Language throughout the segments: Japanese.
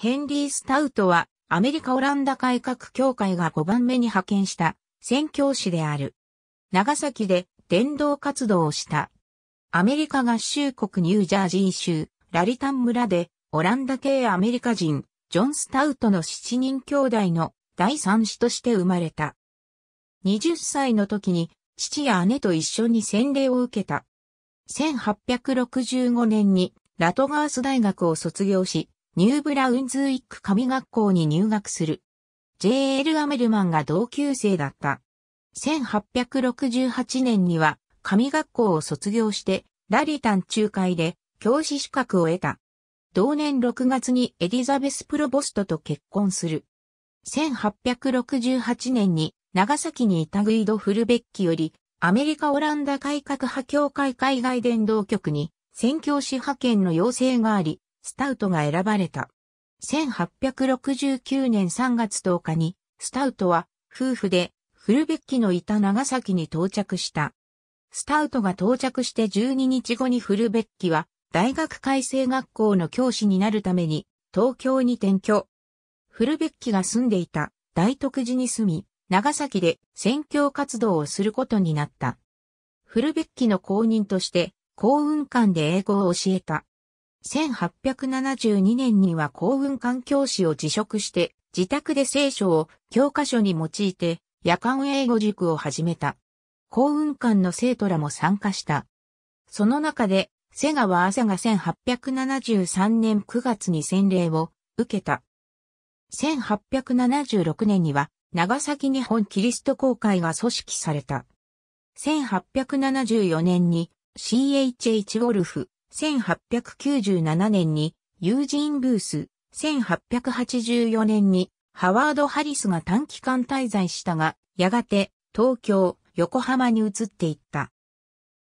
ヘンリー・スタウトは、アメリカ・オランダ改革協会が5番目に派遣した、宣教師である。長崎で、伝道活動をした。アメリカ合衆国ニュージャージー州、ラリタン村で、オランダ系アメリカ人、ジョン・スタウトの7人兄弟の第三子として生まれた。20歳の時に、父や姉と一緒に洗礼を受けた。1865年にラトガース大学を卒業し、ニューブラウンズウィック神学校に入学する。J.L. アメルマンが同級生だった。1868年には神学校を卒業してラリタン仲介で教師資格を得た。同年6月にエリザベス・プロボストと結婚する。1868年に長崎にいたグイド・フルベッキよりアメリカ・オランダ改革派協会海外伝道局に宣教師派遣の要請があり、スタウトが選ばれた。1869年3月10日に、スタウトは夫婦でフルベッキのいた長崎に到着した。スタウトが到着して12日後にフルベッキは大学改正学校の教師になるために東京に転居。フルベッキが住んでいた大徳寺に住み、長崎で宣教活動をすることになった。フルベッキの公認として、幸運館で英語を教えた。1872年には幸運環境士を辞職して、自宅で聖書を教科書に用いて、夜間英語塾を始めた。幸運館の生徒らも参加した。その中で、瀬川朝が1873年9月に洗礼を受けた。1876年には、長崎日本キリスト公会が組織された。1874年に CHH ゴルフ、1897年にユージーン・ブース、1884年にハワード・ハリスが短期間滞在したが、やがて東京、横浜に移っていった。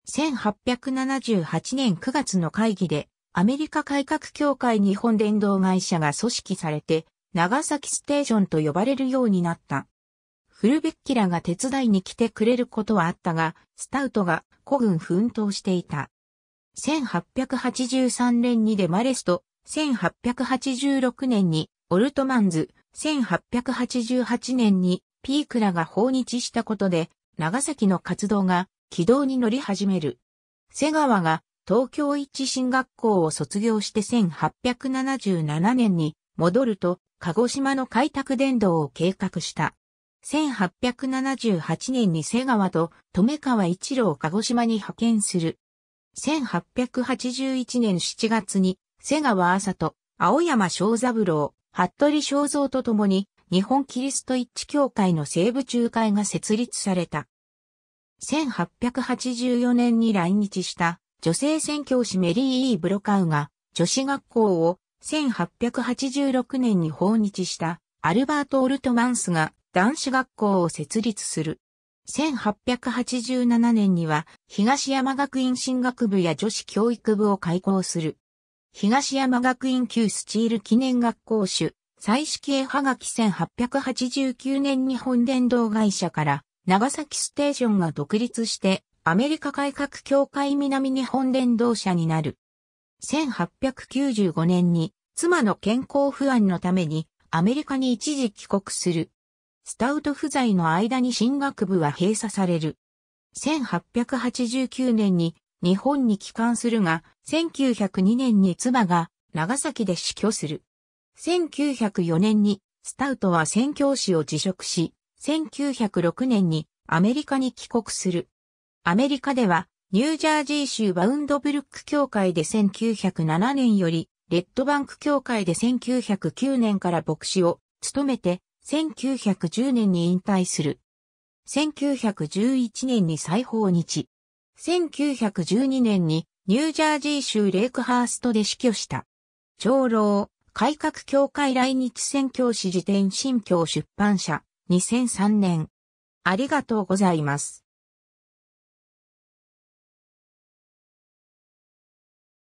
1878年9月の会議で、アメリカ改革協会日本電動会社が組織されて、長崎ステーションと呼ばれるようになった。フルベッキラが手伝いに来てくれることはあったが、スタウトが孤軍奮闘していた。1883年にデマレスト、1886年にオルトマンズ、1888年にピークラが訪日したことで、長崎の活動が軌道に乗り始める。瀬川が東京一進学校を卒業して1877年に戻ると、鹿児島の開拓伝道を計画した。1878年に瀬川と留川一郎を鹿児島に派遣する。1881年7月に、瀬川麻と青山正三郎、服部正三と共に、日本キリスト一致協会の西部仲介が設立された。1884年に来日した女性宣教師メリー・イー・ブロカウが女子学校を1886年に訪日したアルバート・オルトマンスが男子学校を設立する。1887年には東山学院進学部や女子教育部を開校する。東山学院級スチール記念学校主、再色絵はがき1889年日本電動会社から長崎ステーションが独立してアメリカ改革協会南日本電動社になる。1895年に妻の健康不安のためにアメリカに一時帰国する。スタウト不在の間に進学部は閉鎖される。1889年に日本に帰還するが、1902年に妻が長崎で死去する。1904年にスタウトは宣教師を辞職し、1906年にアメリカに帰国する。アメリカではニュージャージー州バウンドブルック協会で1907年より、レッドバンク協会で1909年から牧師を務めて1910年に引退する。1911年に再訪日。1912年にニュージャージー州レイクハーストで死去した。長老、改革協会来日宣教師辞典新教出版社、2003年。ありがとうございます。